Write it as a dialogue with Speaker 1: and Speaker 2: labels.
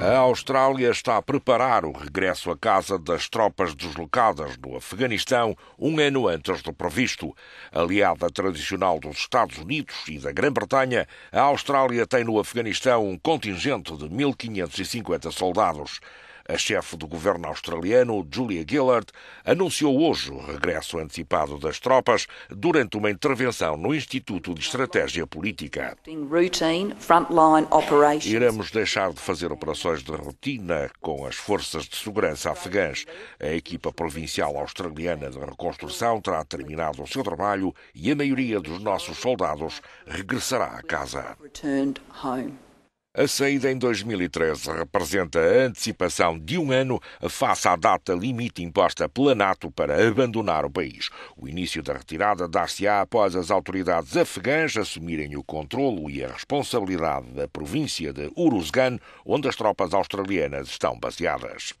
Speaker 1: A Austrália está a preparar o regresso a casa das tropas deslocadas no Afeganistão um ano antes do previsto. Aliada tradicional dos Estados Unidos e da Grã-Bretanha, a Austrália tem no Afeganistão um contingente de 1.550 soldados. A chefe do governo australiano, Julia Gillard, anunciou hoje o regresso antecipado das tropas durante uma intervenção no Instituto de Estratégia Política. Iremos deixar de fazer operações de rotina com as forças de segurança afegãs. A equipa provincial australiana de reconstrução terá terminado o seu trabalho e a maioria dos nossos soldados regressará a casa. A saída em 2013 representa a antecipação de um ano face à data limite imposta pela NATO para abandonar o país. O início da retirada dar-se-á após as autoridades afegãs assumirem o controlo e a responsabilidade da província de Uruzgan, onde as tropas australianas estão baseadas.